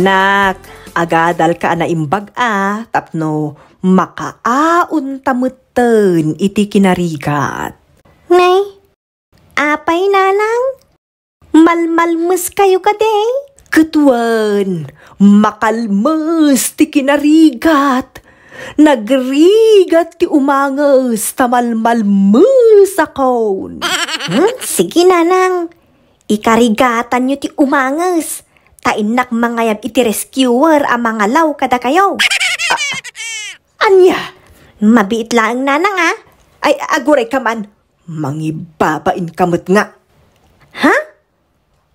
Anak, agadal ka na imbag a, tapno makaaon tamuten iti kinarigat. Nay, apay nanang, malmalmas kayo kaday? Katuan, makalmas ti kinarigat. Nagrigat ti umangas tamalmalmas akon. Hmm? Sige nanang, ikarigatan nyo ti umangas Tainak mangayam iti rescuer a mga law kada kayo. Uh, anya? Mabiit lang nanang ah. Ay aguray ka man. Mangibabain kamot nga. Ha?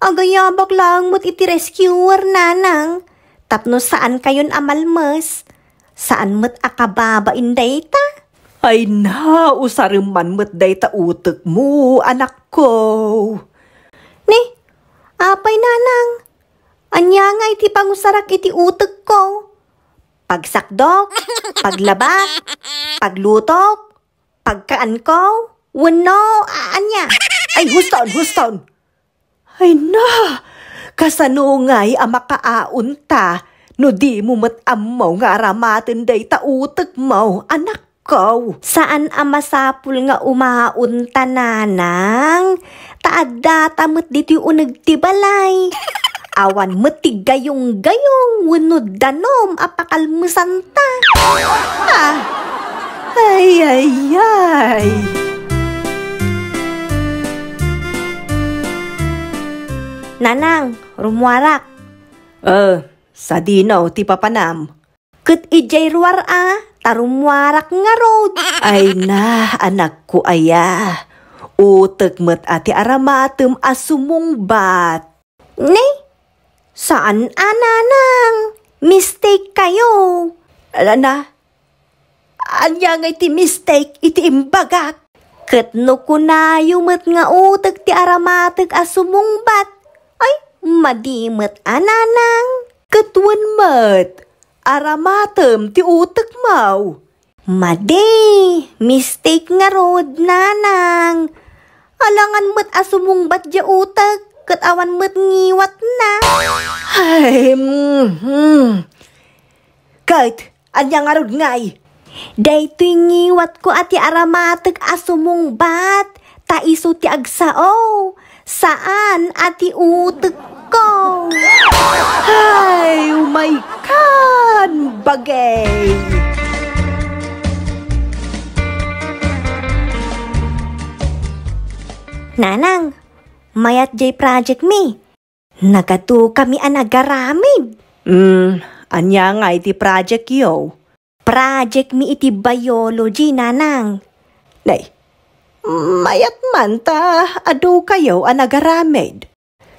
Agayabak lang mo't iti rescuer nanang. Tapno saan kayon amalmas? Saan mo't akababain data? Ay na, usaruman mo't data utak mo, anak ko. Ni, apay nanang. Anya nga iti pangusarak iti utag ko. Pagsakdok, paglabak, paglutok, pagkaankaw, wano, anya. Ay, huston, huston. Ay na, kasano nga'y amakaaon ta, no di mo matamaw nga aramatin day tautag mo, anak ko. Saan amasapul nga umaunta nanang? tananang? Taadda tamot diti unag tibalay. awan matigayong gayong wenod danom apakalmusanta. Ah, ay ay ay. Nanang, rumuarak. Eh, uh, sa dinaw ti papanam. Kat ijay ruar a, ah, tarumuarak nga road. Ay na, anak ko aya. Utak met ati aramatem asumong bat. Nay, Saan ananang? Mistake kayo. Ala na. Anyang iti mistake iti imbagat. Katno ko na yumat nga utag ti aramatag asumungbat. Ay, madimat ananang. Katwan mat. Aramatam ti utag mau. Madi, mistake nga rod nanang. Alangan mat asumungbat ja utag ket awan met ngiwat na. Hai, hmm. hmm. Kait, anya ngarut ngai. Dai ngiwat ku ati aramatek asumung bat. Ta isu ti agsa oh. Saan ati utek ko. Hai, my God, kan bagay. Nanang, mayat jay project mi. Nagatu kami anagaramid. Mm, anya nga iti project yo. Project mi iti biology nanang. Nay, mayat man ta adu kayo anagaramid.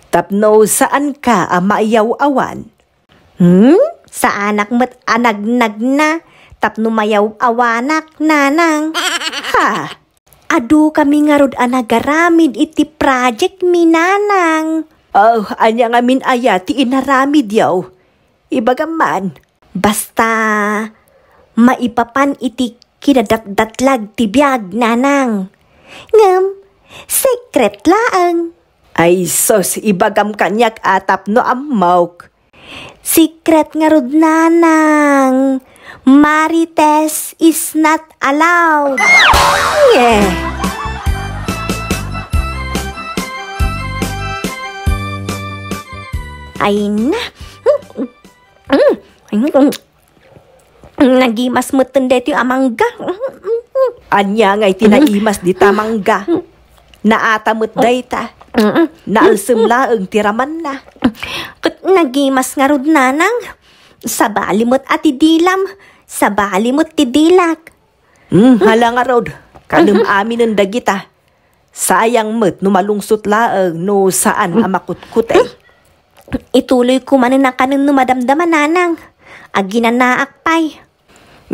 Tapno saan ka amaayaw awan? Hmm? Sa anak mat anagnag na tapno mayaw awanak nanang. Ha! Adu kami nga rod anagaramid iti project mi nanang. Oh, anya nga min ayati inaramid yaw. Ibagaman, basta maipapan iti kinadatdatlag ti biyag nanang. Ngam, secret laang. Ay sos, ibagam kanyak atap no ammauk. Secret nga rod nanang. Marites is not allowed. Yeah. Ay na. Nagimas mo tundete yung amangga. Anya nga'y tinaimas di tamangga. Naatamot day ta. Naalsum laeng tiraman na. nagimas nga rod nanang. Sabalimot at tidilam. Sabalimot tidilak. Hmm, hala nga rod, kanum amin ang dagita. Sayang met numalungsot malungsot laag no saan amakutkut eh. Ituloy ko man na kanang numadamdaman nanang. Agina naakpay.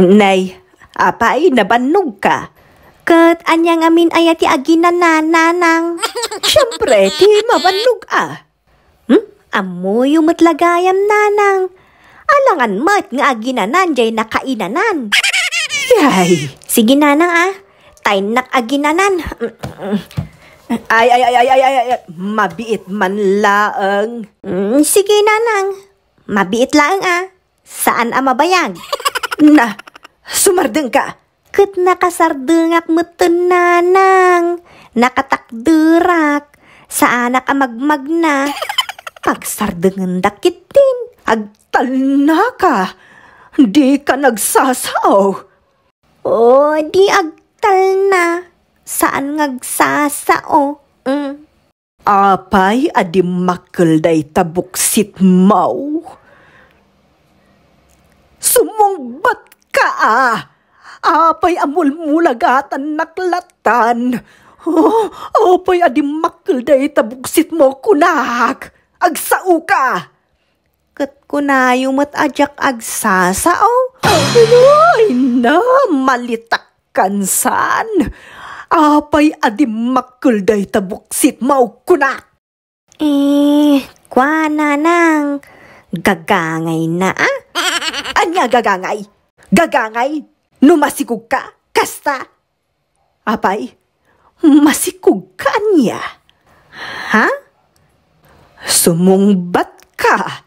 Nay, apay nabannog ka. Kat anyang amin ayati agina na nanang. Siyempre, ti mabannog ah. Hmm? Amoy yung nanang. Alangan mat nga aginanan jay nakainanan. Yay! Sige nanang ah. Tay nak aginanan. Ay, ay, ay, ay, ay, ay, ay, mabiit man laang. Mm, sige nanang, mabiit laang ah. Saan ang ah, mabayag? na, sumardeng ka. Kat nakasardengak mo nanang, nakatakdurak, saan ah, ka magmag na. Pagsardengan dakitin, Agtalna ka! Di ka nagsasaw! Oh, di agtalna. Saan ngagsasaw? Mm. Apay adimakal day tabuksit mau. Sumungbat ka ah! Apay amulmulagatan naklatan. Oh, apay adimakal day tabuksit mo kunak. Agsao ka! kat kunayo mat ajak agsasa o. Oh. Ay na, malitak kansan. Apay adimakul day tabuksit mau maukunak. Eh, kwa na nang. Gagangay na ah? Anya gagangay? Gagangay? Numasikog ka? Kasta? Apay, masikog ka niya? Ha? Sumungbat ka?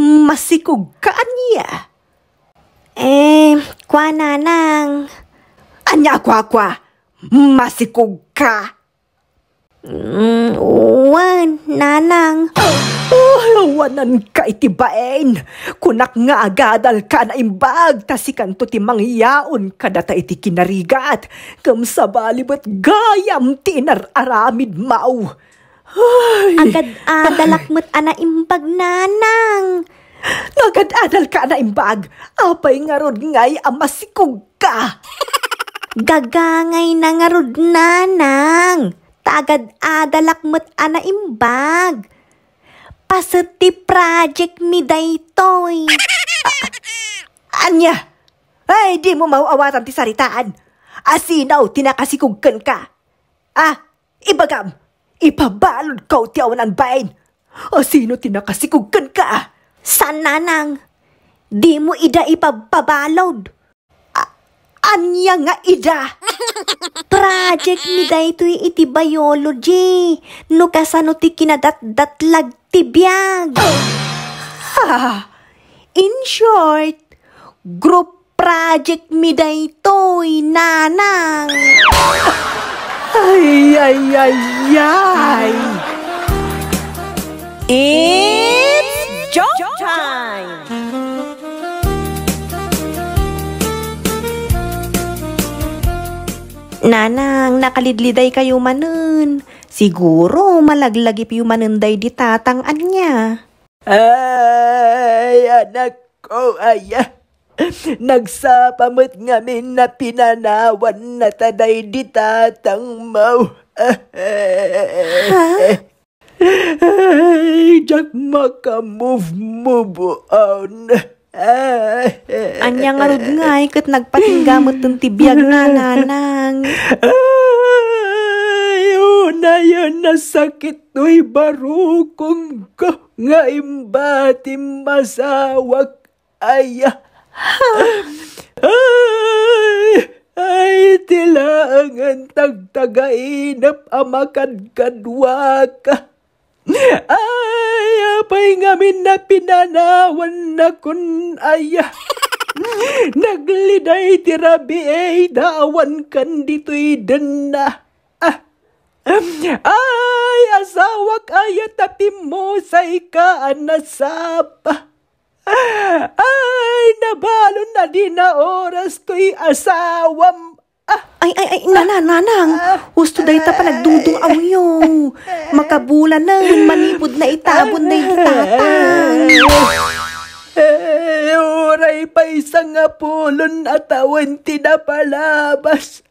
masikog kaanya. Eh, kwa nanang. Anya kwa kwa, masikog ka. Mm, wan, nanang. Oh, luwanan ka itibain. Kunak nga agadal ka na imbag, tasikan to ti mangyaon ka data iti kinarigat. Kamsabali ba't gayam tinararamid mau. Agad adalak mo't anaimbag nanang. Nagadadal ka na Apay ngarod nga'y amasikog ka. Gagangay na nga nanang. Tagad adalak mo't anaimbag. Pasati project mi daytoy. anya, ay di mo mauawatan ti saritaan. Asinaw tinakasikugkan ka. Ah, ibagam. Ipabalod ka tiyawan ang bain. O sino tinakasikugkan ka? Ah? Sana nang, di mo ida ipabalod. Anya nga ida. Project ni dayto iti biology. No kasano ti kinadatdatlag ti biyag. in short, group project mi daytoy nanang. Ay, ay, ay, ay! It's joke time! Nanang, nakalidliday kayo manon. Siguro, malaglagip yung manunday di tatang anya. Ay, anak ko, ay, Nagsapamot ngamin na pinanawan na taday di tatang mau. Ay, Jack makamove move on. Anya nga rod nga, ikat eh, nagpatinggamot ng tibiyag na nanang. Ay, una yan nasakit no'y barukong ko. Nga imbati masawak. Ayah ay, ay, tila ang antag tagainap amakad kadwa Ay, apay ngamin na pinanawan na kun ayah. Nagliday tirabi ay daawan kan dito'y dana. Ah. ah. Ay, asawak ayat tapi mo sa ikaan nasapa. Ay, nabalon na din na oras ko'y asawam. Ah, ay, ay, ay, nana, nanang. Gusto ah, ta pa nagdudong awyo. Makabula na, manipod na itabon na itatang. Ay, eh, oray pa isang apulon at awan tinapalabas.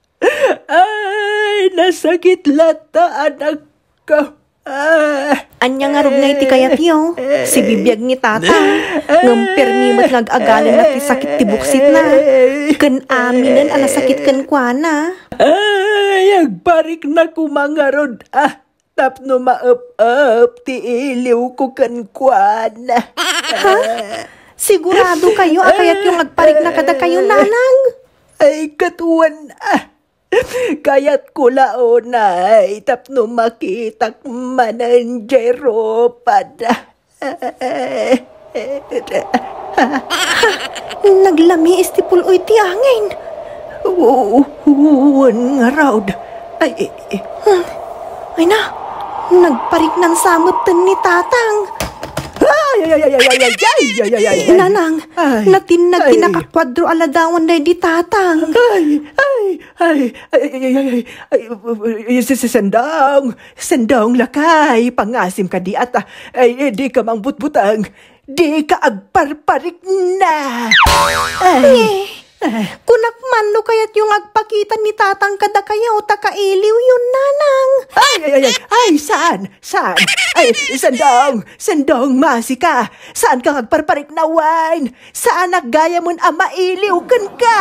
Ay, nasakit lata anak ko. Anya nga rob na iti kayat niyo, si bibiyag ni tata, ngam permimat nag-agalan na ti sakit ti buksit na, kan aminan ala sakit kan kwa na. Ay, agparik na kumangarod, ah, tapno maap-up ti iliw ko ken kwa Sigurado kayo, akayat ah, yung agparik na kada kayo nalang? Ay, katuan ah. Kaya't kulaona itapno makitak manan jero pada. Naglami istipul oy ti angin. Uwan nga raud. Ay, ay, eh, ay. Eh. Hmm. Ay na, nagparik ng samot ni tatang. Nanang, natinag tinakakwadro ala dawan na di tatang. Ay, ay, ay, ay, ay, ay, ay, sendong, sendong lakay, pangasim ka di at, ay, di ka mang butbutang, di ka agparparik na. Ay. Kunakman no kayat yung agpakita ni tatang kada kaya o takailiw yun nanang. Ay, ay, ay, ay, ay, saan? Saan? Ay, sandong, sandong, masika. Saan ka agparparik na wine? Saan naggaya mon ama iliw kan ka?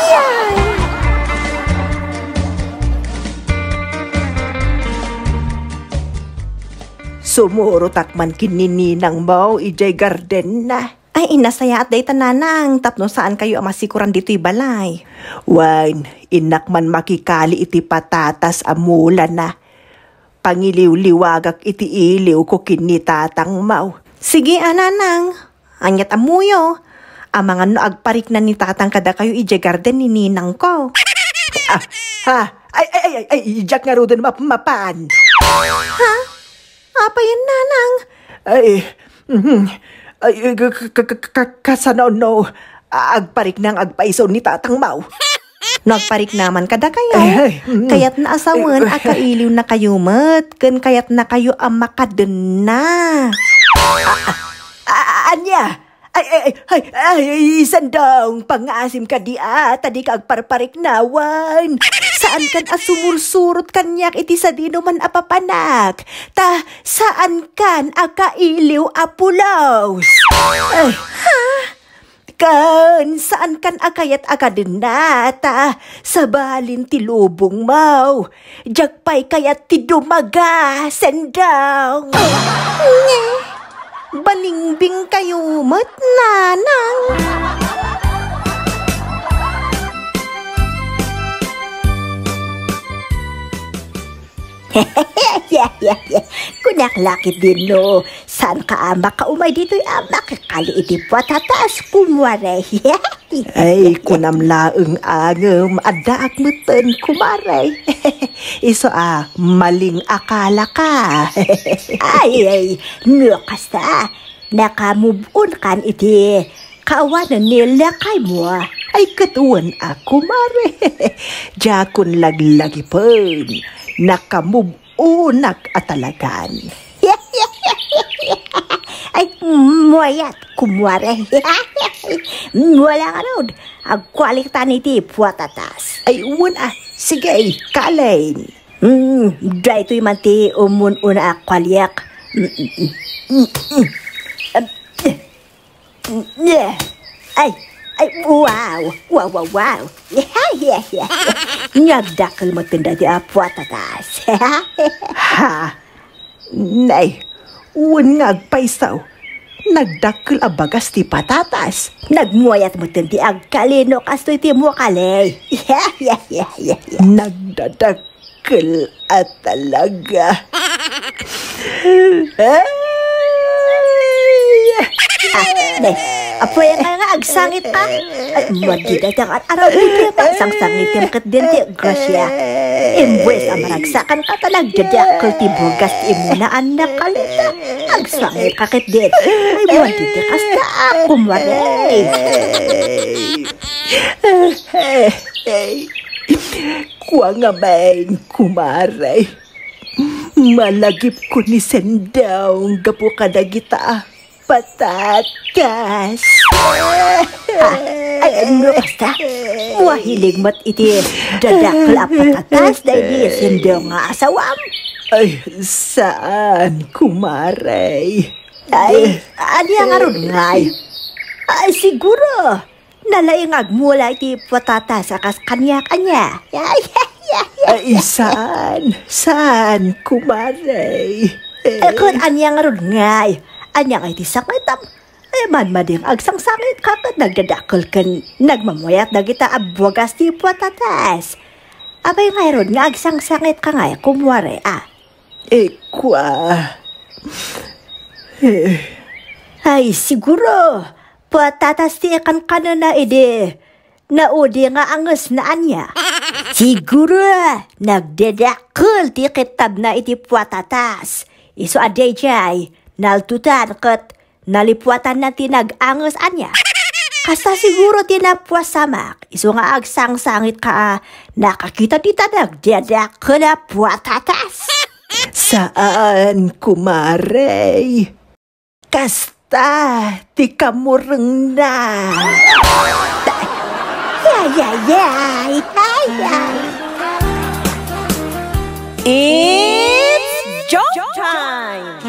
Yan! Sumuro takman kinininang mo, ijay garden na. Ay, inasaya at day tananang, tapno saan kayo ang masikuran dito'y balay. Wan, inak man makikali iti patatas amula na. Pangiliw-liwagak iti iliw ko kinitatang mau. Sige, ananang. Anyat amuyo. Amangan no agparik na ni tatang kada kayo ije garden ni ninang ko. ah, ha, ay, ay, ay, ay, ijak nga rodon map mapaan. Ha? Apa yan, nanang? Ay, mm -hmm. Ay, kasanao-no, agparik ng agpaisaw ni Tatang Mau. Nagparik naman kada kayo. Ay, eh, ay, eh, mm. kayat na asawan ay, eh, akailiw na kayo mat. Kan kayat na kayo ang makadan na. Anya! Ay, ay, ay, ay, ay, isang daong pangasim ka di ata Tadi ka agparparik nawan. Saan kan asumursurot kanyak iti sa dino man apapanak? Ta, saan kan akailiw apulaw? Ay, Kan, saan kan akayat akadinata? Sa balin ti lubong maw. Jagpay kayat ti dumaga, sendang. Nye, balingbing kayo mat nanang. yeah, yeah, yeah. Kunaklakit din, no. Saan ka, ama? Kaumay dito'y ama. Kakaliitip wa tatas kumware. Yeah. Ay, kunam laeng angem, adak meten kumare. Iso ah, maling akala ka. ay, ay, nukas ta. Nakamove on kan iti. Kaawanan nila kay mo. Ay, katuan ako, mare. Jakon laglagipon nakamove unak atalagan. Ay, moyat, kumware. Wala ka nun. Ang kwalita niti, puwatatas. Ay, uwan ah. Sige, kalain. Hmm, dry to'y manti, umun una kwaliyak. Mm, mm, mm, ay, Eh, wow, Wow, wow, واو واو نبدأ di تنداتي tatas. ha, Nay, nga paisaw. Nagdakkel abagas ti patatas. Nagmuyat mo ang agkalino kasto ti mukalay. Yeah, yeah, yeah, yeah, yeah. ha, ha, ha, ha apa yang kaya agsangit sangit eh, magid ay kang araw iti pagsangsangit yung katdente grasya imbwes ang maragsakan ka talagdadya bugas imuna ang nakalita agsangit ka katdente ay buwan dito kasta akumaray kwa nga bain kumaray malagip ko ni sendaw gapo kadagita ah patatas. Ah, ano basta? Wahiling mat iti dadakla patatas dahil sindong nga asawam. Ay, eh, saan kumaray? Ay, eh, ano yung arun eh, ngay? Ay, siguro. Nalaingag mula iti patatas akas kanya-kanya. Ay, ya, ya, ay, ya, saan? Saan kumaray? Eh, kung ano yung aron ngay? Anyang ay disakitam. Ay man mading agsang sakit kakad nagdadakol kan nagmamuyat na kita abwagas di patatas. Abay mayroon nga agsang sakit ka nga kumware ah. Ikwa. Eh. Ay siguro. puatatas ti ikan kanana ide. Naudi nga angas na anya. Siguro, nagdedakol di kitab na iti puatatas. Iso aday jay. Naltutan nalipuatan na tinag angos anya. Kasta siguro tinapuas samak, iso nga agsang sangit ka, nakakita ah. di tanag, dada na puatatas. Saan, kumare, Kasta, di kamurang na. Yay, yay, yay, yay, yay. It's joke time!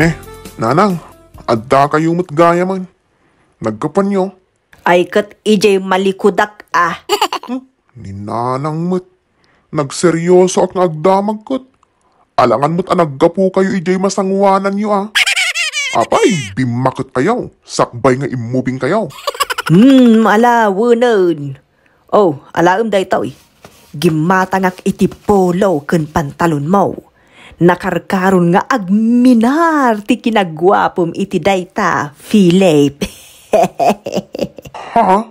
Ne, nanang, adda kayo matgaya man. Nagkapanyo. nyo. Ay kat ijay malikudak ah. Hmm, ni nanang mat. Nagseryoso ak nagdamag kot. Alangan mo't anaggapo kayo EJ masangwanan nyo ah. Apay, bimakot kayo. Sakbay nga imubing kayo. Hmm, ala, wunan. Oh, alaam day tao eh. Gimatangak iti polo kun pantalon mo nakarkaron nga agminar ti kinagwapom iti dayta, Philip. huh?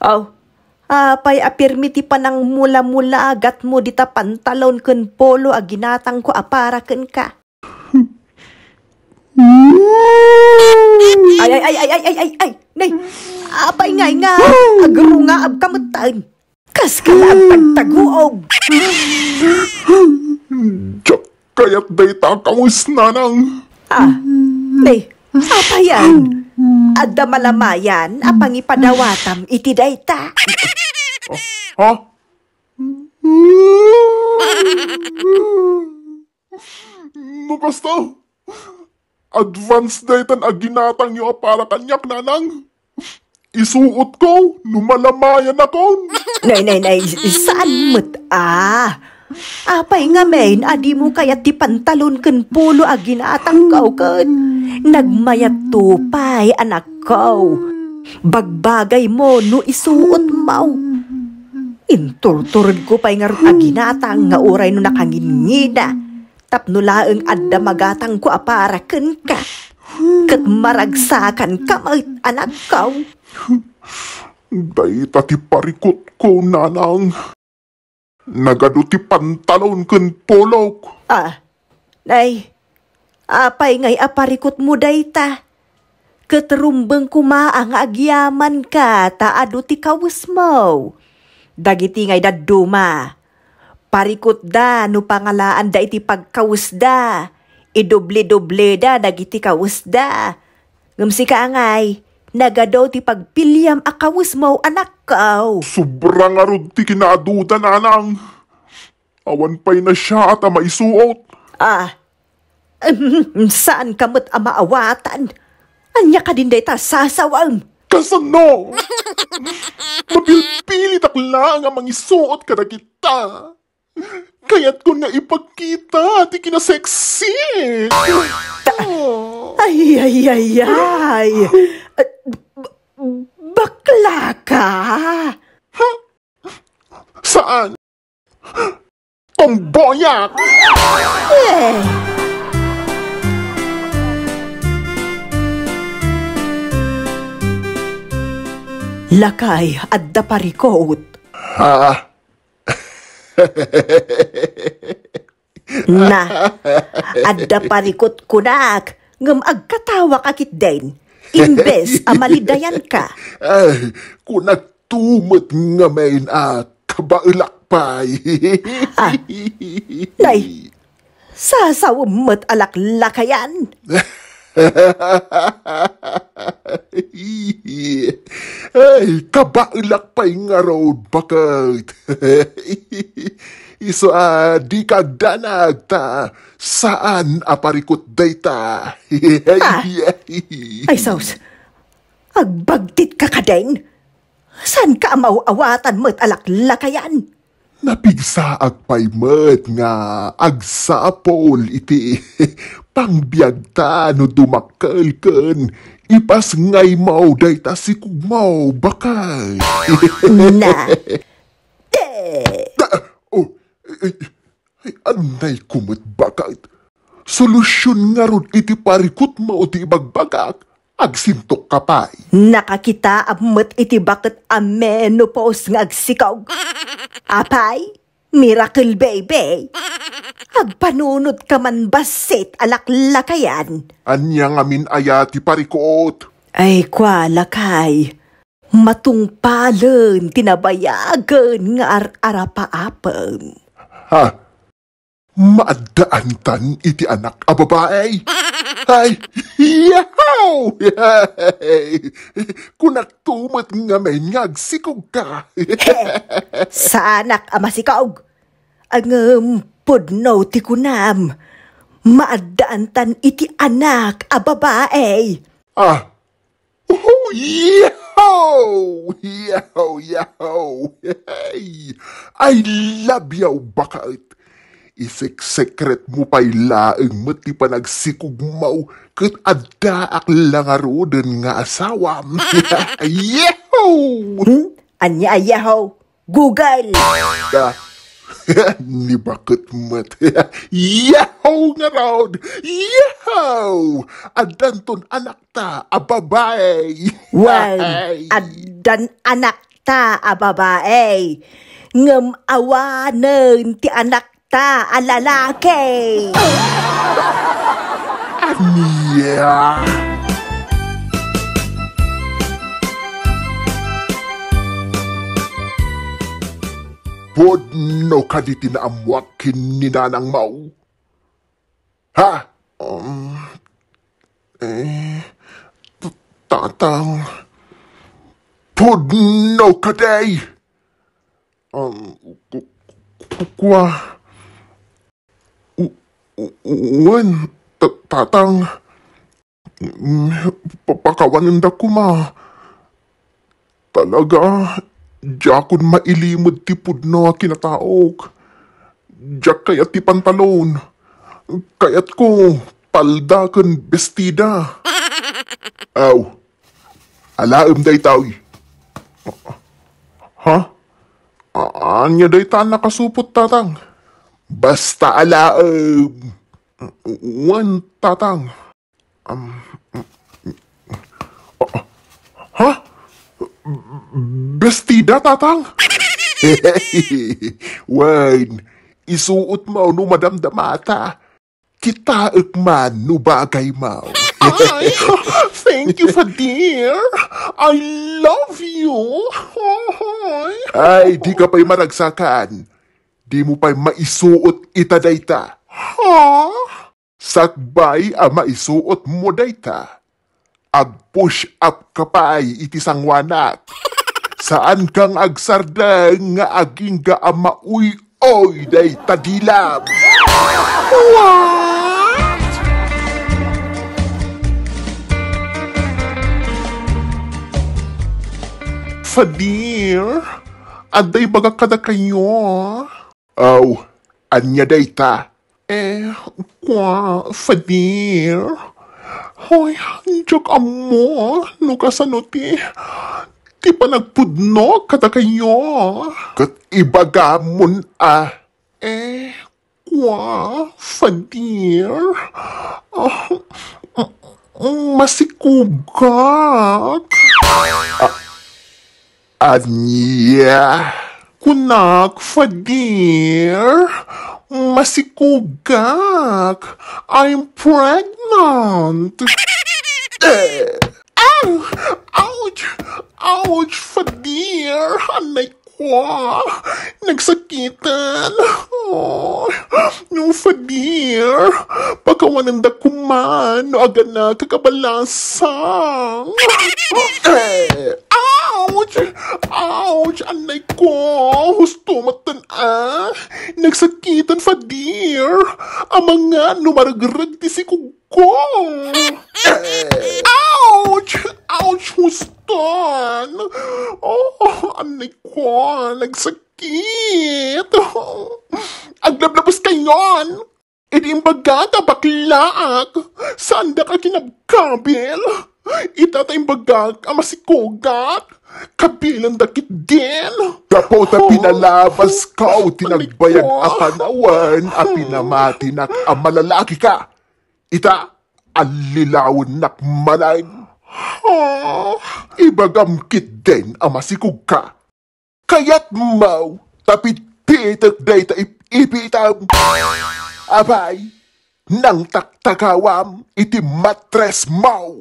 Oh, apay ah, apirmi ti panang mula-mula agat mo dita pantalon ken polo aginatang ko apara ken ka. ay, hmm. ay, ay, ay, ay, ay, ay, ay, nay, apay nga nga, agro nga abkamutan kas ka lang pagtaguog. Diyak kaya't day takamus na nang. Ah, nay, apa yan? Adda malamayan, apang ipadawatam iti dayta. Ha? Nukasta, advance daytan aginatang yu para kanyak nanang. Isuot ko, numalamayan ako. Nay, nay, nay, saan mo't ah? Apay ah, nga main, adi ah, mo kaya ti pantalon ken polo agin ah, atang kaw Nagmayat tupay, anak ko. Bagbagay mo no isuot mau. Inturturod ko pa'y nga aginatang nga oray no nakangingida. Tapno laeng adda magatang ko apara ken ka. Ket maragsakan ka, anak kaw. Day ti parikot ko nanang. Nagado ti pantalon ken polok. Ah, day. Apay ngay aparikot mo day ta. Ketrumbeng kumaang agyaman ka ta ado ti kawis mo. Dagiti ngay daduma. Parikot da no pangalaan da iti pagkawus da. Idoble-doble da dagiti kawus da. Ngamsi ka angay Nagado ti pagpiliam akawis mo anak kaaw. Sobrang arod ti kinaadutan anang. Awan pa'y na siya at ama isuot. Ah, um, saan kamot ama awatan? Anya ka din dayta sasawang. Kasano? Mapilpilit ak lang ang mangisuot ka na kita. Kaya't ko nga ipagkita at ikinaseksi. Ta- ay, ay, ay, ay. Talaga? Huh? Saan? Tomboyak! Eh! Lakay at daparikot. Ha? na, adda parikot kunak, ngam agkatawa kakit din. Imbes, amalidayan ka. Ay, kunatumat nga main at kabailakpay. ah, nay, sasaw mat alaklakayan. Ay, kabailakpay nga raw bakit isa di ka danag ta saan aparikot data ha? Ah. Ay, Saus, agbagtit ka ka din. San ka mauawatan mo't alaklakayan? Napigsa agpay mo't nga agsapol iti pangbiagta no dumakalkan ipas ngay mau dayta si kugmaw bakal. na. De. Eh ay, ay, anay kumot bakit? Solusyon nga ron iti parikot mao ti ibagbagak. Agsintok ka Nakakita amat iti bakit ameno pos nga agsikaw. Apay, miracle baby. Agpanunod ka man basit alaklakayan. Anya nga min ayati parikot. Ay kwa lakay. Matungpalan tinabayagan nga ar-arapaapan ha? Maadaan tan iti anak a babae. Ay, yaw! tumat nga may sikog ka. Sa anak a masikog. Ang um, pudno ti kunam. Maadaan tan iti anak a babae. Ah, Ooh, yo! Yo, yo! Hey! I love you! Bakit? Isik-secret mo pa laeng eh, mati pa nagsikog nagsikugmaw kat adaak langarodan nga asawa. yo! Hmm? Anya, yo, Google! Ah. Nibakut mat. Yahaw nga raod! Yahaw! Adanton anak ta, ababae! babae! adan anak ta, a babae. Ngam awanan ti anak ta, a lalaki! bod no kaditi na amwak kininanang mau. Ha? Um, eh, tatang, pod no kaday. Um, kukwa, uwan, tatang, papakawanin da kuma. Talaga, Jakod mailimod ti pudno kinataok. Jak kayat ti pantalon. Kayat ko, palda kan bestida. Aw, alaam day tawi. Eh. Ha? Anya day ta nakasupot tatang. Basta alaam. Wan tatang. Um, ha? Huh? Bestida, tatal? Wine, isuot mo no Madam Damata. Kita man no bagay mo. Ay, thank you for dear. I love you. Ay, di ka pa'y maragsakan. Di mo pa'y maisuot itadayta. Ha? Sakbay ang ah, maisuot mo dayta. Agpush up kapay iti sangwanak. Saan kang agsardang nga aging ga amauy oy day tadilab. What? Fadir, aday baga kada kayo? Oh, anya day ta. Eh, kwa, Fadir? Hoy, jok amo, lukas ano ti. Ti pa nagpudno kada kayo. Kat ibaga mun ah. Eh, kwa, fadir. Uh, ah, mm, masikugak. Ah, anya. Kunak, fadir. Fadir. Masikugak! I'm pregnant! eh. Ow! Ouch! Ouch, Fadir! Anay ko! Nagsakitan! Oh, no, Fadir! Pagkawanan da kuman! No, agad na kakabalasang! eh. Ouch! Ouch! Anay ko! Hustumatan ah! Nagsakitan fa dear! Amang nga numaragrag ti si kugkong! Ouch! Ouch! Hustan! Oh! Anay ko! Nagsakit! Aglablabas kayon! Idimbagata baklaak! Sanda ka kinabkabil! Itatay bagag ama si Kogak. Kabilang dakit din. Kapo ta oh. pinalabas ka o tinagbayag akanawan at pinamati nak malalaki ka. Ita, alilawan nak manay. Oh. Ibagam kit din ama si Kogak. Kaya't mau, tapit pitak day ta ipitam. Abay, nang taktakawam, iti matres mau.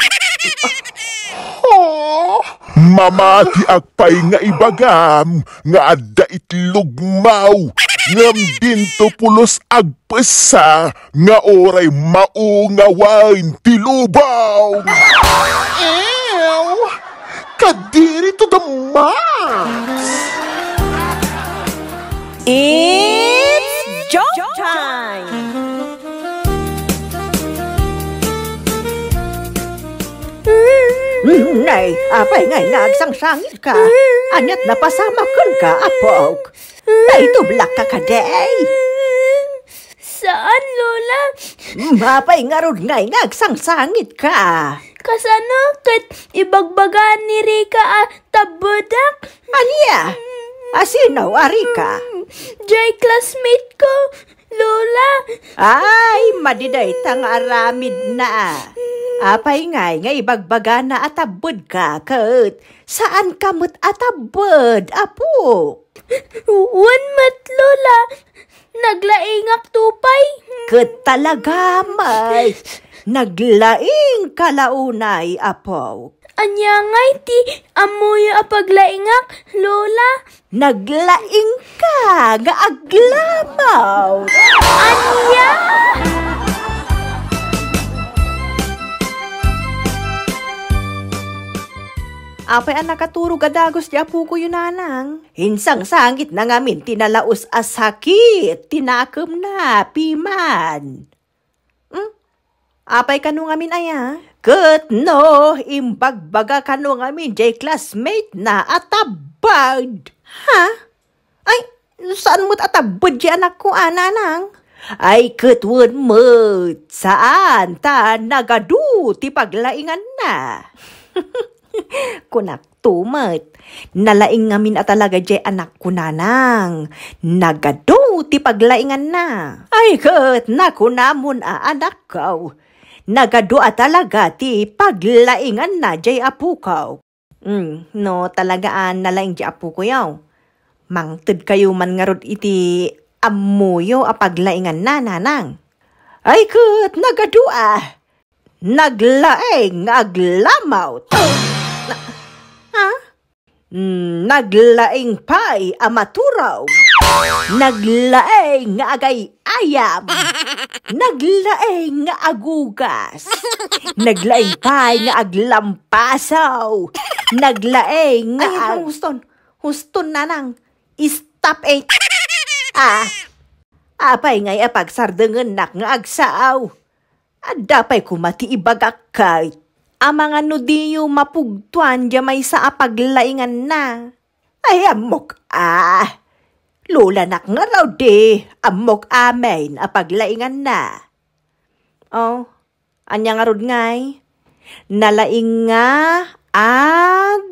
Oh. Mamati pay nga ibagam nga adda itlog maw ngam dinto pulos agpesa nga oray maungawain tilubaw. Ew! Kadiri to the max! It's joke time! Nay, apay ngay nagsangsangit ka. Anyat napasama kun ka, apok. Nay, blak ka ka, kaday. Saan, Lola? Mapay nga ron ngay nagsangsangit ka. Kasano kat ibagbaga ni Rika at tabudak? Aniya? Asinaw, Arika? Jay, classmate ko. Lola! Ay, madiday tang aramid na. Apay ngay, ngay bagbaga na atabod ka, kat. Saan kamot atabod, apo? Wan mat, Lola. Naglaingak tupay. Kat talaga, may. Naglaing kalaunay, apo. Anyangay ti amoy paglaingak, Lola. Naglaing ka, nga Anya! Apay ang nakaturo gadagos di apo ko yun nanang. Hinsang sangit na ngamin tinalaos as sakit, tinakam na, piman. Hmm? Apay kanu ngamin aya? Kat no, imbagbaga ka no nga mi jay classmate na atabad. Ha? Ay, saan mo't atabad di anak ko ananang? Ay katwad mo, saan ta nagadu ti paglaingan na? Kunak tumat. Nalaing ngamin at talaga jay anak ko nanang. Nagadu ti paglaingan na. Ay kat na kunamon a anak ko. Nagadua talaga ti paglaingan na jay apukaw. Mm, no talaga talagaan nalaing jay apukaw yaw. Mangtod kayo man nga iti amuyo apaglaingan na nanang. Ay kut, nagadua! Naglaing aglamaw! Na- ha? Mm, Naglaing pa'y amaturaw! nga agay ayam. Naglaeng nga agugas. Naglaeng pay nga aglampasaw. Naglaeng nga... Ay, ag... Houston. Houston na nang. Stop it. Ah. Apay ngay apagsardangan nak nga agsaaw. Adapay kumati ibagak kay. Ang mga nudiyo mapugtuan dya may sa apaglaingan na. Ayamok ah. Lulanak nga raw di, amok amin, apaglaingan na. Oh, anya nga rod ngay? Nalaing nga ag...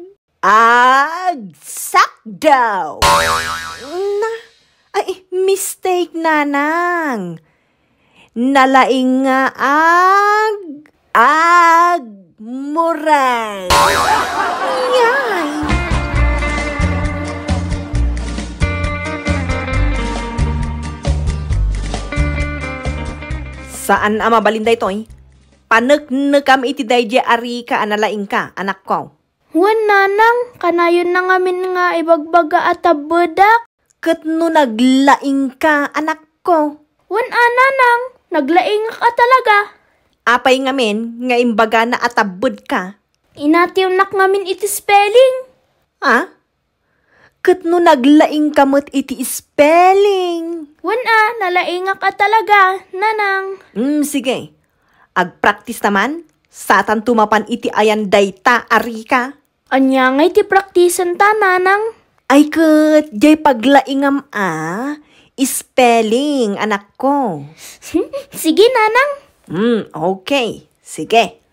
ag... sak daw! Na, ay, mistake nanang. Nalaing nga ag... ag... moral! Saan ama balinda ito eh? Panagnagam iti dayje ari ka analaing ka, anak ko. Wan nanang, kanayon na ngamin nga ibagbaga at abudak. Kat no naglaing ka, anak ko. Wan ananang, ah, naglaing ka talaga. Apay ngamin, nga imbaga na atabod ka. Inatiw nak ngamin iti spelling. Ha? Ah? Kat no naglaing kamot iti spelling. Wana, ah, nalaingak ka talaga, nanang. Hmm, sige. Agpraktis naman, satan tumapan iti ayan dayta arika. Anya nga iti praktisan ta, nanang. Ay kat, jay paglaingam ah. Spelling, anak ko. sige, nanang. Hmm, okay. Sige.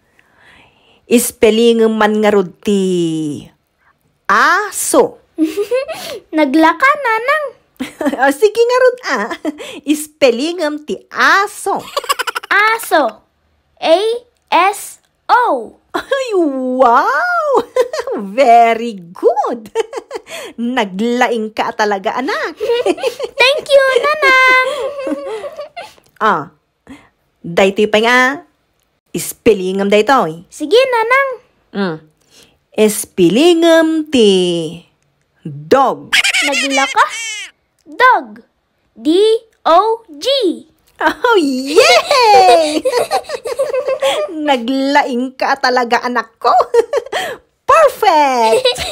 Spelling man nga ti aso. Naglaka na nang. Ah, sige nga rod ah. Ispelingam ti aso. aso. A-S-O. Ay, wow! Very good! Naglaing ka talaga, anak. Thank you, nanang! ah, daytoy pa nga. Ispelingam daytoy. Sige, nanang. Mm. Ispelingam ti... Dog. Naglakas. Dog. D-O-G. Oh, yay! Naglaing ka talaga, anak ko. Perfect!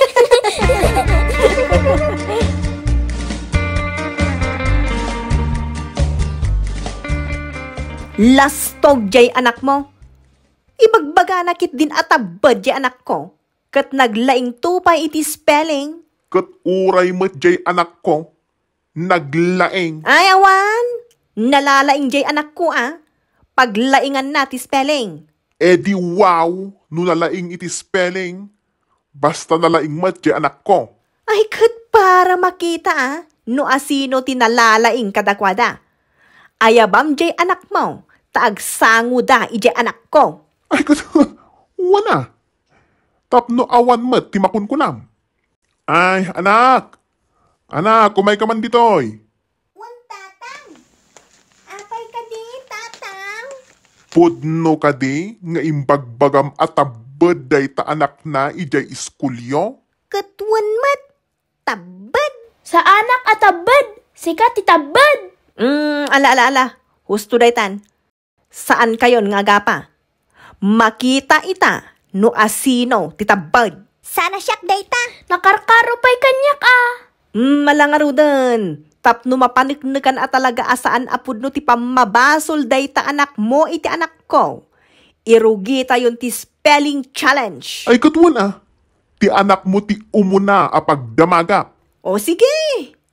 Lastog jay anak mo. Ibagbaga na kit din atabad jay anak ko. Kat naglaing tupay iti spelling, Kat uray met jay anak ko, naglaeng. Ay, awan! Nalalaing jay anak ko, ah. Paglaingan na spelling. E di wow, no nalaing iti spelling. Basta nalaing met jay anak ko. Ay, kat para makita, ah, no asino ti tinalalaing kadakwada. Ayabam jay anak mo, taagsangu da ijay anak ko. Ay, kat, wana. Tapno awan met timakun ko kunam. Ay, anak! Anak, kumay ka man dito, oy. Wan, tatang. Apay ka di, tatang. Pudno ka di, nga imbagbagam at tabbad day ta anak na ijay iskulyo. Katwan mat, tabbad. Sa anak at tabbad, sika ti tabbad. Mm, ala ala ala, husto day tan. Saan kayon nga agapa? Makita ita no asino titabbad. Sana siyak data. Ah. Nakarkaro pa'y kanyak ah. Mm, Tap no mapaniknikan at talaga asaan apod no ti pamabasol data anak mo iti anak ko. Irugi tayon ti spelling challenge. Ay katwan ah. Ti anak mo ti umuna a pagdamaga. O sige.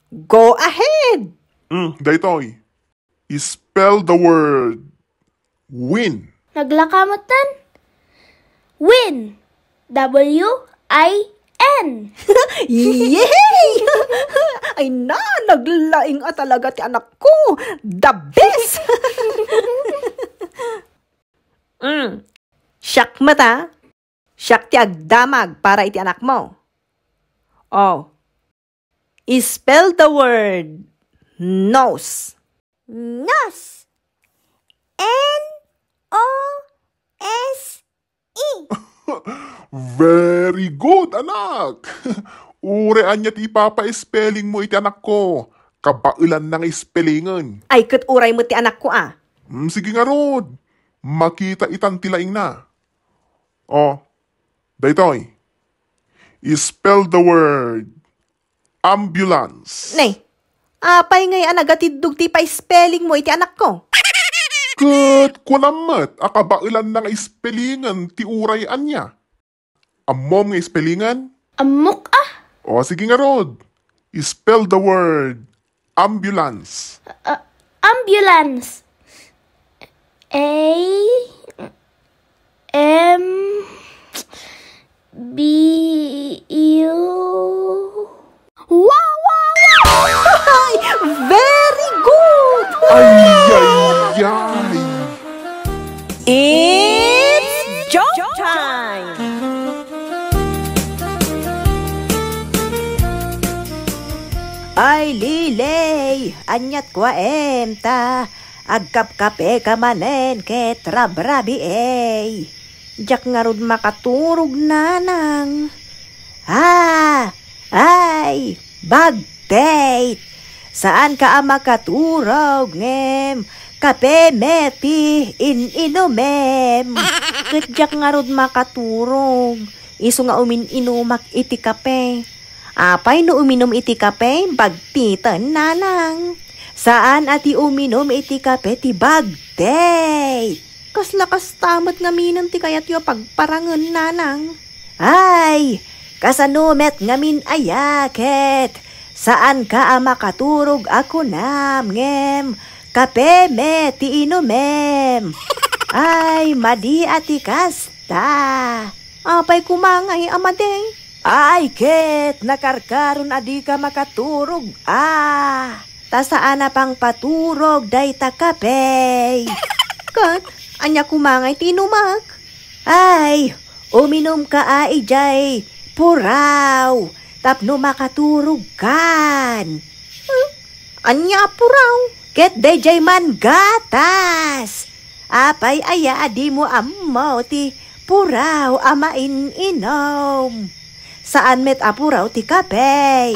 Go ahead. Mm, daytoy. Spell the word win. Naglakamotan. Win. W I N. Yay! Ay na, naglaing a talaga ti anak ko. The best! mm. Siyak mata, siyak ti agdamag para iti anak mo. Oh. Spell the word nose. Nose. N-O-S-E. Very good, anak! Urean anya ti papa spelling mo iti anak ko. Kabailan ng spellingan. Ay, kat uray mo ti anak ko ah. Mm, sige nga, Rod. Makita itan tilaing na. Oh, daytoy. Spell the word ambulance. Nay, apay ngay anagatid ti pa spelling mo iti anak ko. Skat ko namat, akabailan ng ispelingan ti uray anya. Amom nga ispelingan? Amok ah! O sige nga Rod, spell the word ambulance. Uh, ambulance. A M B U Wow, wow, wow! Very good! Ay, ay, ay! It's joke time! Ay, lilay, anyat emta, agkapkape ka manen ket rabrabi ay. Eh. Jak nga rod makaturog nanang. Ah, ay, bag date. Saan ka ang makaturog, ngem? Kape meti in inomem. Kadyak nga rod makaturog. Iso nga umin inumak iti kape. Apay no uminom iti kape, bagtitan na lang. Saan ati uminom iti kape ti bagday? Kaslakas tamat nga minam ti kayat yo pagparangan na lang. Ay, kasanumet ngamin ayaket. Saan ka ama katurog ako namngem? Kape me ti inumem. Ay, madi ati kasta. Apay kumangay amadeng. Ay, ket, nakarkarun adi ka makaturog. Ah, tasaan na pang paturog day ta kape. Kat, anya kumangay tinumak. Ay, uminom ka ay jay, puraw, tapno makaturog kan. Hmm, anya puraw. Ket DJ man gatas. Apay aya adi mo ammo ti puraw ama ininom. Saan met apuraw ti kape?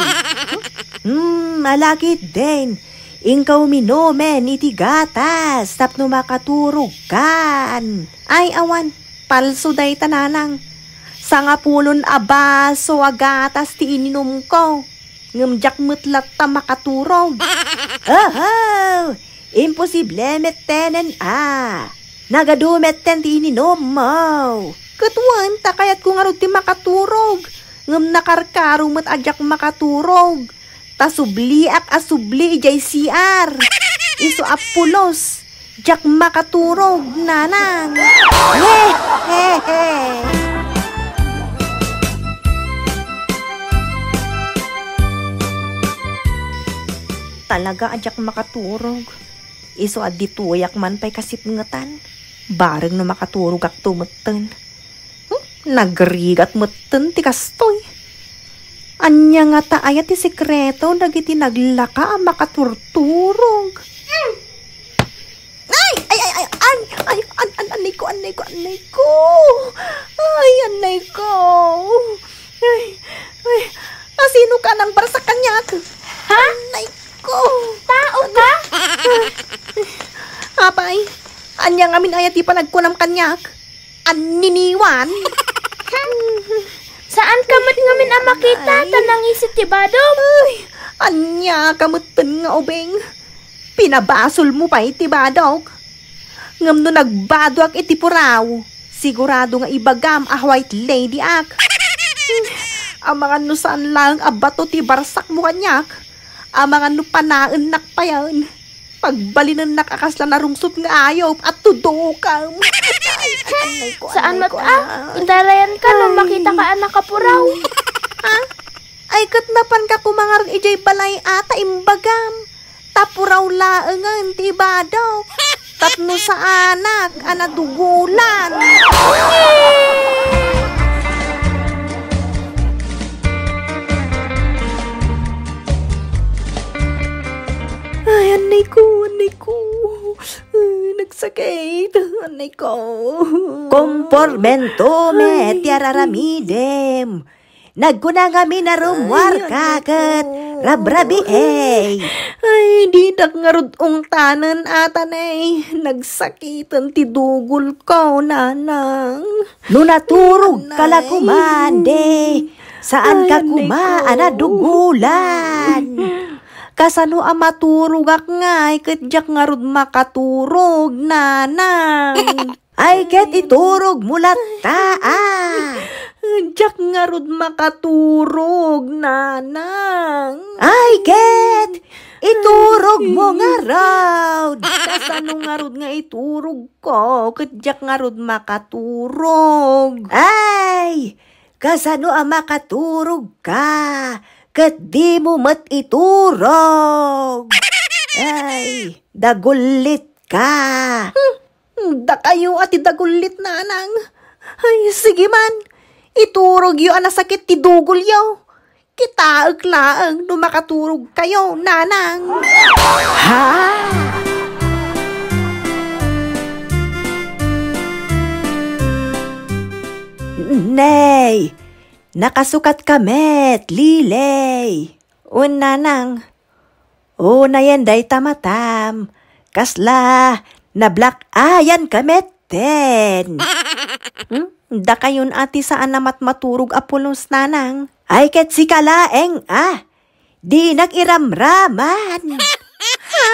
Hmm, malakit din. Ingkaw minomen iti gatas tapno makaturog kan. Ay awan, palso day tananang. Sangapulon abaso agatas ti ininom ko ngemjak mutlatta makaturong. Oho! Imposible met mettenen a. Nagadumetten ti ininom mo. Katuan ta kayat kung arod ti makaturog. Ngam nakarkaro mat ajak makaturog. Ta subli Tasubliak asubli ijay CR. Iso apulos. Jak makaturog nanang. He, he, he. Talaga adyak makaturog. Iso at dituyak man pa'y kasipngatan. Bareng na makaturog ak tumutan. Hmm? Nagrigat mutan ti kastoy. Anya nga taaya ayat ti sekreto dagiti naglaka ang makaturturog. Hmm. Ay! Ay! Ay! Ay! An! Ay! An! An! Anay ko! Anay ko! Anay ko! Ay! Anay ko! Ay! Ay! Asino ka nang para sa kanyak? Ha? Anay ko! Ko! Tao ta? Apay, anyang amin ayat di pa nagkunam kanyak. Aniniwan. Saan kamot ngamin ang makita? Tanang isip ti Badong. anya kamot pen nga obeng. Pinabasol mo pa iti Badog. Ngam no nagbadwag iti puraw. Sigurado nga ibagam a ah, white lady ak. ang mga nusan lang abato ti barsak mo kanyak Amang ano panaan nak pa yan. Pagbalinan nakakasla na rungsot nga ayaw at tudukam. Saan mat ah? Darayan ka lang makita ka anak kapuraw. ha? Ay katnapan ka pumangarang ijay balay ata imbagam. Tapuraw laangan ti daw. Tatno sa anak, ana dugulan. Ay, anay ko, anay ko. Ay, eh, nagsakit, anay ko. Kompormento me, tiararamidem. Nagkuna kami na rumwar kakat. Rabrabi eh. Ay, di nagdarod ong tanan atan eh. Nagsakit ang tidugol ko, nanang. Nunaturog kala kumande. Saan ka ka kumaana dugulan? Kasano amaturog ak nga, ikatjak nga rod makaturog, nanang. Ay get iturog mulat taa. Ah. Jak nga rod makaturog, nanang. Ay get Iturog mo nga raw. Kasano nga rod nga iturog ko? Kadyak nga rod makaturog. Ay! Kasano ang makaturog ka? Kat di mo matiturog. Ay, dagulit ka. Hmm, da kayo ati dagulit na anang. Ay, sige man. Iturog yo anasakit ti dugol yo. Kitaag laang no kayo, nanang. Ha? Nay, Nakasukat kami, lilay! Una nang, una yan day tamatam, kasla, na black ayan ah, kami, ten! hmm? Da kayon ati saan namat maturog apulos nanang, ay ket si kalaeng ah, di nagiramraman! ha?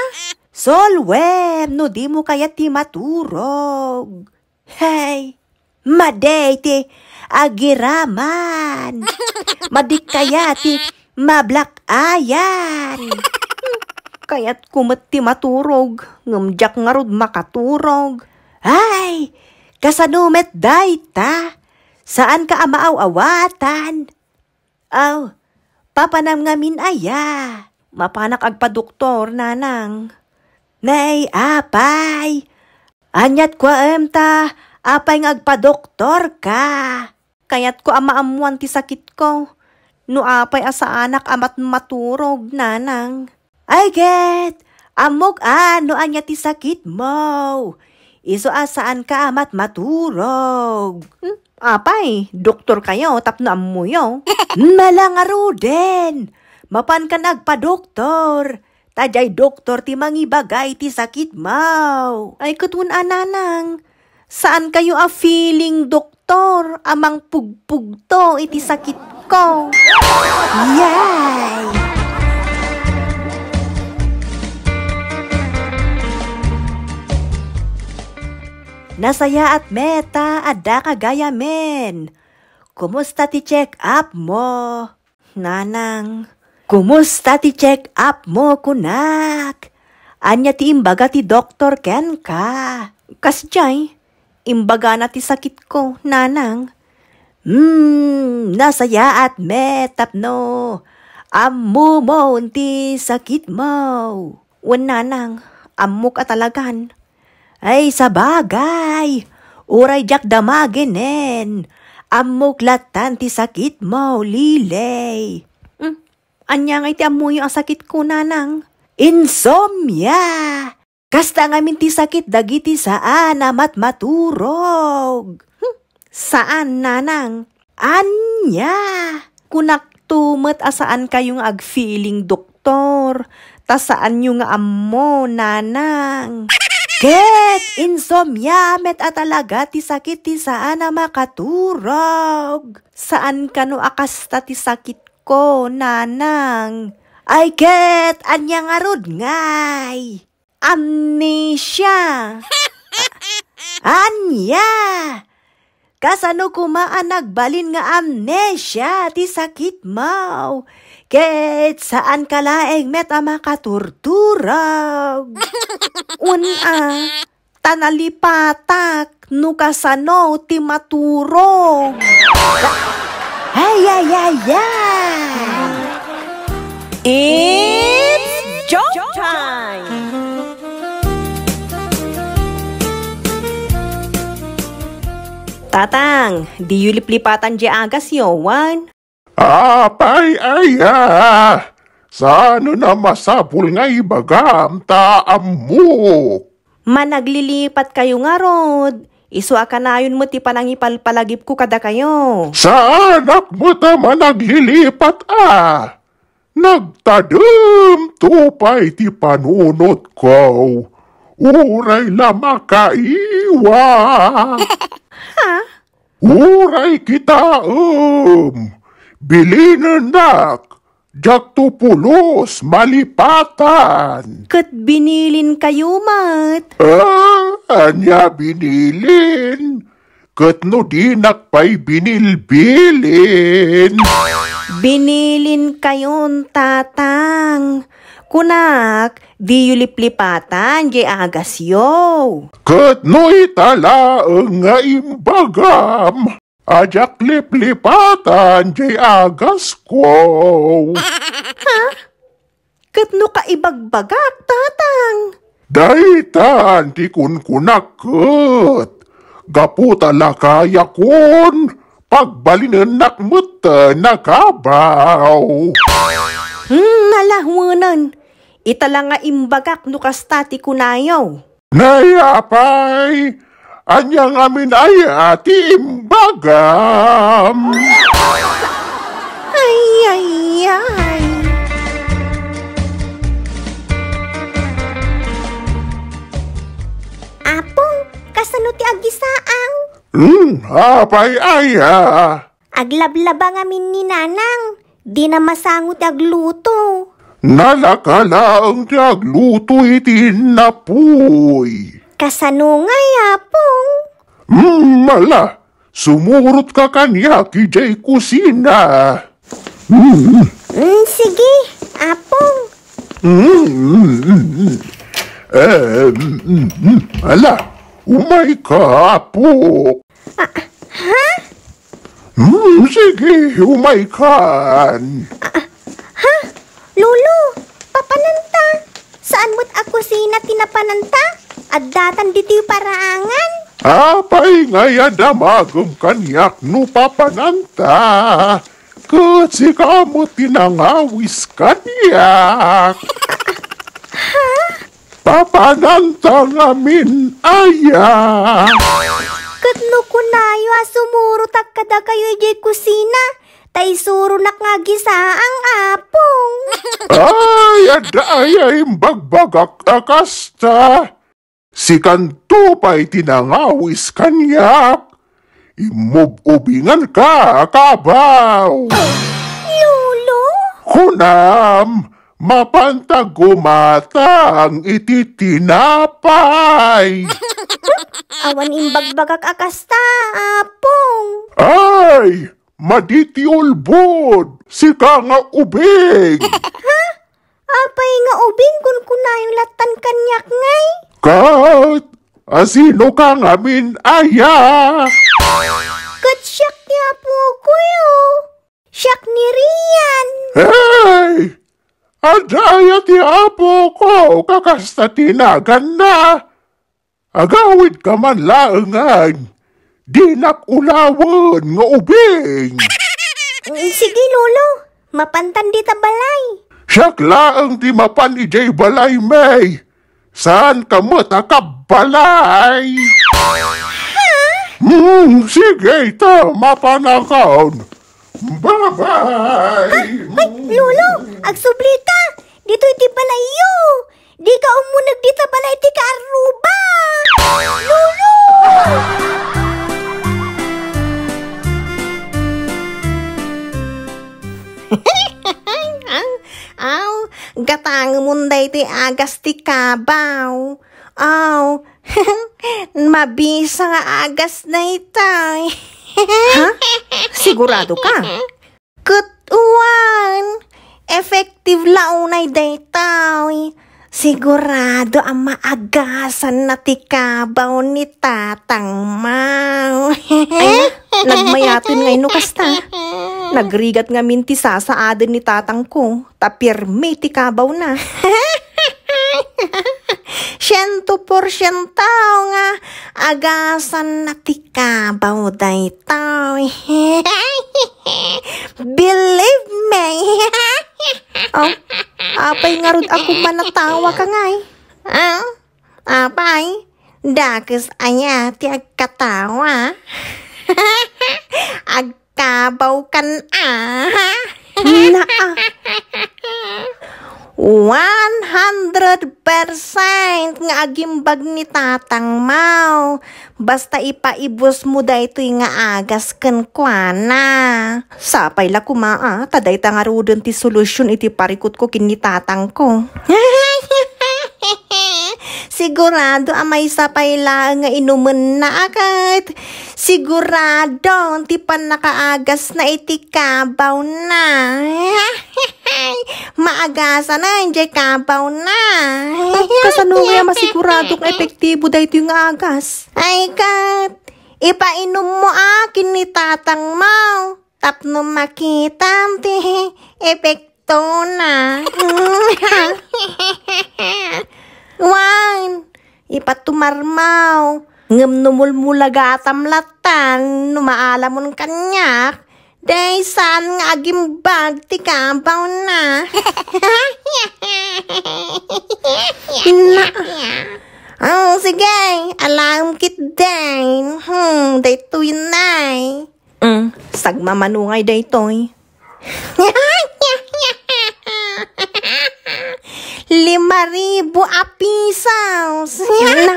Solwem, no di mo kaya ti maturog. Hey, ti! agiraman. Madikayati, mablak ayan. Kaya't kumati maturog, ngamjak ngarod makaturog. Ay, kasanumet dayta, saan ka amaaw awatan? Aw, papanam ngamin aya, mapanak agpaduktor nanang. Nay, apay, anyat kwa emta, apay ngagpadoktor ka. Kayat ko ama amuan ti sakit ko. Nuapay asa anak amat maturog, nanang. Ay get! Amog ano anya ti sakit mo? Iso asaan ka amat maturog? Hmm? Apay, doktor kayo, tapno amuyo. Malangaro din! Mapan ka nagpa-doktor! Tajay doktor ti mangi bagay ti sakit mo! Ay kutun ananang, saan kayo a feeling doktor? doktor, amang pugpugto, iti sakit ko. Yay! Nasaya at meta, ada kagaya men. Kumusta ti check up mo? Nanang, kumusta ti check up mo kunak? Anya ti imbaga ti doktor ken ka. Kasjay, Imbaga na ti sakit ko, nanang. Hmm, nasaya at metapno. Amu mo ti sakit mo. Wan nanang, amok atalagan. Ay, sabagay. Uray jak damaginen. Amok latan ti sakit mo, lilay. Hmm, anya ngay ti amuyo ang sakit ko, nanang. Insomnia! Kasta nga minti sakit dagiti saan amat maturog. Hm, saan nanang? Anya! Kunak tumat asaan ah, kayong ag-feeling doktor. Ta saan nyo nga ammo, nanang? Get insomnia met at ah, talaga ti sakit ti saan na makaturog. Saan ka no akasta ah, ti sakit ko, nanang? I get, anyang nga ngay amnesia. Anya! Kasano kumaan nagbalin nga amnesia ti sakit mao. Ket saan kalaeng met ama katurturag. Una, tanalipatak no kasano ti maturog. Ay, ay, ay, ay! It's joke time! Tatang, di yuliplipatan di agas yowan. Apay aya, ah! Sa ano na masapul nga ibagam taam mo? Managlilipat kayo nga rod. Iswa ka mo ti panangipalpalagip ko kada kayo. Sa anak mo ta managlilipat ah! Nagtadum tupay ti panunot ko. Uray lamaka iwa! Ha? Uray kita, um! Bilinan nak! Jakto pulos, malipatan! Kat binilin kayo, mat! Ah, anya binilin? Kat no dinak pa'y binilbilin! Binilin kayon, tatang! kunak, di yuliplipatan, di agasyo. Katnoy tala ang imbagam, ajak liplipatan, di agas ko. ha? Katno ka ibagbagak, tatang? Daitan, di kun kunak kunakot. Gaputa lakaya kun, pagbalinan nakmuta nakabaw. Hmm, alahwanan. Itala nga imbagak no kastati kunayaw. Nayapay! Anya ngamin ay ati imbagam! Ay, ay, ay! Apo, kasano ti agisaaw? Hmm, apay aya! ah! Aglablaba ngamin ni nanang, di na masangot agluto. Nalakalaang nagluto'y tinapoy. Kasanungay, apong. Mm, mala, sumurot ka kanya kijay kusina. Mm. Mm, sige, apong. Mm, mm, mm. mm. Eh, mm, mm, mm, ala, umay ka, apok. Ah, ha? Mm, sige, umay ka. Ah, ha? Lulu, papananta. Saan mo't ako sina tinapananta? At datan dito paraangan. Apay ngaya damagom kanyak no papananta. Kasi kamo tinangawis kanyak. ha? Papananta ngamin aya. Katlo kunayo asumuro takkada kayo jay kusina. Tay suro nak nga gisa ang apong. ay, aday ay bagbagak akasta. Si kanto pa'y tinangawis kanyak. Imububingan ka, kabaw. Lolo? Kunam, mapantagumata ang ititinapay. Awan imbagbagak akasta, apong. Ay, Maditiol bod! Sika nga ubing! ha? Apay nga ubing kun kunayong latan kanyak ngay? Kat! Asino ka nga min aya! Kat siyak niya po kuyo! Oh. Siyak ni Rian! Hey! Adaya ti apo ko kakasta tinagan na! Agawid ka man laangan! Di nakulawan nga ubing. Eh, sige, Lolo. Mapantan di ta balay. Siyak laang di mapan ijay balay, May. Saan ka mo takabalay? Hmm, sige, tama pa na Bye-bye! Ay, ah, Lolo! Agsubli ka! Dito iti balay yo. Di ka umunag dito balay, ti ka aruba! Lolo! Aw, gatang munday ti agas ti kabaw. Aw, mabisa nga agas na itay. ha? Sigurado ka? Kutuan! Effective launay day tawi. Sigurado ang maagasan na tikabaw ni Tatang Mau. Ay, nagmayatin ngayon no kasta. Nagrigat nga minti sa adin ni Tatang ko. Tapir may tikabaw na. Siyento porsyentaw nga agasan na tikabaw day tao. Believe me. oh, Apa yang ngarut aku mana tawa kangai? Ah, apa? Dakes anya tiak katawa. Agak bau kan ah. Nah ah. 100% nga agimbag ni Tatang mao. Basta ipaibos mo da ito nga agas ken kuana. Sapay la kumaa, taday tangarudon ti solusyon iti parikot ko kin ni Tatang ko. sigurado amay sa paila nga inuman na agad. Sigurado, ti pan nakaagas na iti kabaw na. Maagasa na, enjoy kabaw na. Kasano nga masigurado kung epektibo dahito yung agas? Ay, Kat, ipainom mo akin ah, ni tatang mau. Tapno makita, ti, epektibo na. Wan, ipatumarmaw. Ngam numulmulaga atamlatan, numaalamon kanyak. Day san nga agimbag, tikabaw na. na. Oh, sige, alam kit din. Hmm, day tuyo na. Mm, sagmamanungay day toy. lima ribu api saus Nah,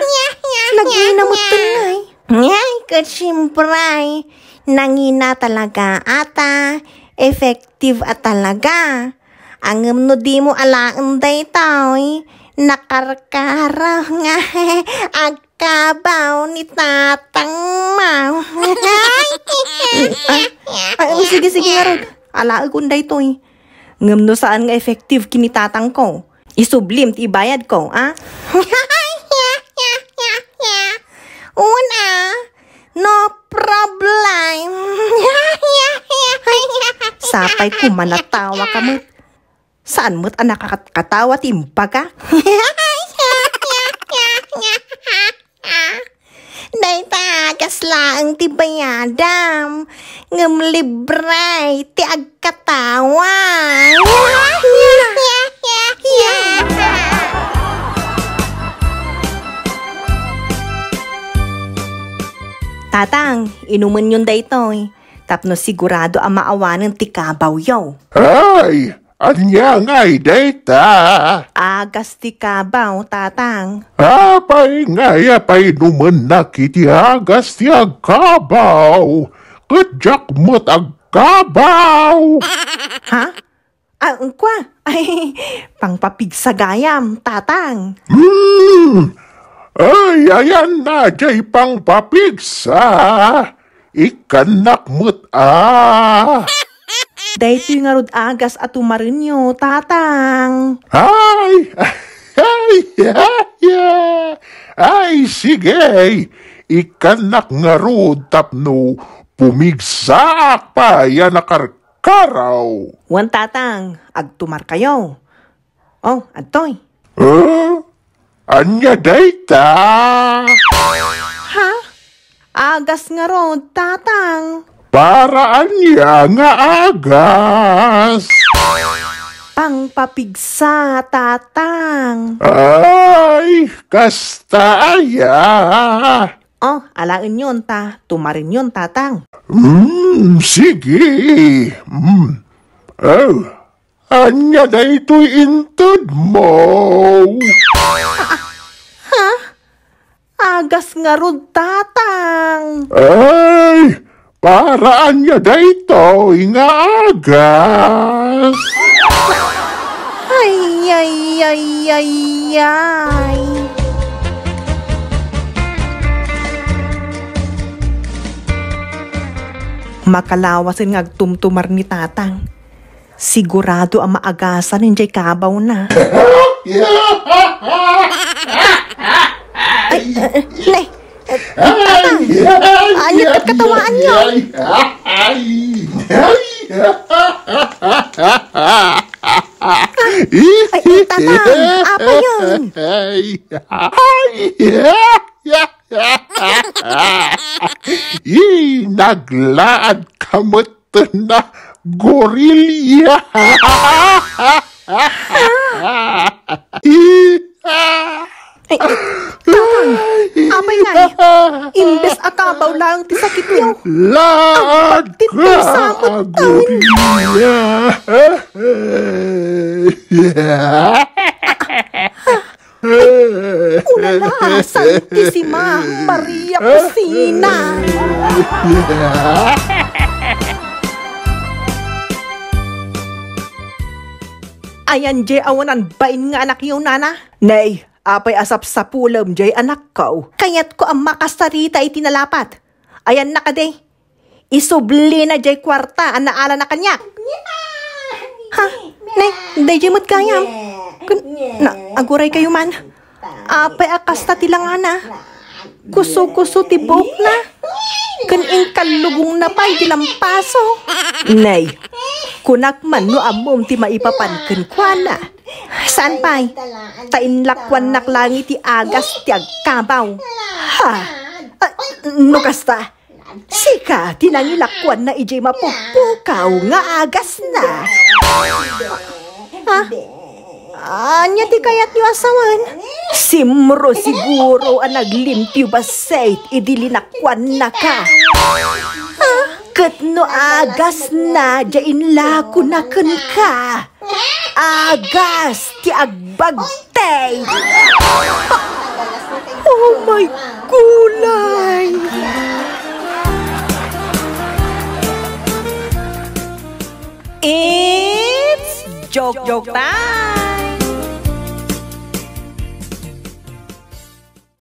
nagina mo tunay. ngay kasimpray nangina talaga ata, effective at talaga. Ang no di mo ang day tao, nakarkara nga, agkabaw ni tatang mau. ay, ay, sige, sige, Arod. Alaan day to eh. eh Ngam no saan nga effective kini tatang ko. Isublim, ti bayad ko, ah? Una, no problem. Sapay ko manatawa ka mo't. Saan mo't anak ah, kakatawa timpa ka? Dayta ang ti bayadam ngemlibray ti agkatawa. Tatang, inuman yun daytoy. Tapno sigurado ang maawanan ti kabaw yaw. Ay! Anyang ay data. Agasti ka ba, o oh, tatang? Apay ngaya pay numan na kiti agasti ag Kadyak mo't ag ha? Ah, kwa? Ay, pangpapigsagayam, tatang. Hmm, ay ayan na jay pangpapigsa. Ikanak mo't ah. Dahito yung arod agas at tumarinyo, tatang. Ay! Ay! Yeah, yeah. Ay, sige! Ikanak nga rod tapno pumigsaak pa yan nakarkaraw. Wan tatang, agtumar kayo. Oh, adtoy. Huh? Anya dayta? Ha? Agas nga rod, tatang paraan niya nga agas. Pangpapigsa, tatang. Ay, kastaya. Oh, alain yun, ta. Tumarin yun, tatang. Hmm, sige. Hmm. Oh, anya na ito intod mo. Ha? Agas nga rod, tatang. Ay, Paraan niya dito, inaagas. Ay, ay, ay, ay, ay. Makalawasin ngagtumtumar ni tatang. Sigurado ang maagasan ni Jay Kabaw na. Ay, uh, uh, nay, ay! Ay! Alit at katawaan niyo! Ay! Ay! Ay, ay, tatang! Apa yun? Ay! Ay! Ay! Naglaad kamot na gorilya! Ah! Ay, ay, tatang, apay nga Imbes atabaw lang ti sakit niyo. Lahat ka agawin niya. Ulala, Santisima Maria Cusina. Ayan, Jay, awanan bain nga anak yung nana. Nay, Apay asap sa pulam, jay anak kau. Kayat ko ang makasarita itinalapat. Ayan na kaday. Isubli na jay kwarta ang naala na kanya. Ha? Nay, day jay mo't kayam. na, aguray kayo man. Apay akasta tilangana. Kuso-kuso tibok na. Kaning kalugong na pa'y dilampaso. Nay, kunak man no amom ti maipapan kwa na. Saan pa'y? Tainlakwan naklangit ti agas ti agkabaw. Ha? Ah, no kasta. Sika, tinangilakwan na ijay mapupukaw nga agas na. Ha? Anya ti kayat niyo asawan? Simro siguro ang naglimtiyo ba sa'y idilinakwan na ka. Ha? Kat no agas na, jain lako na kan ka. Agas, ti agbagtay. Oh my kulay! It's joke joke time!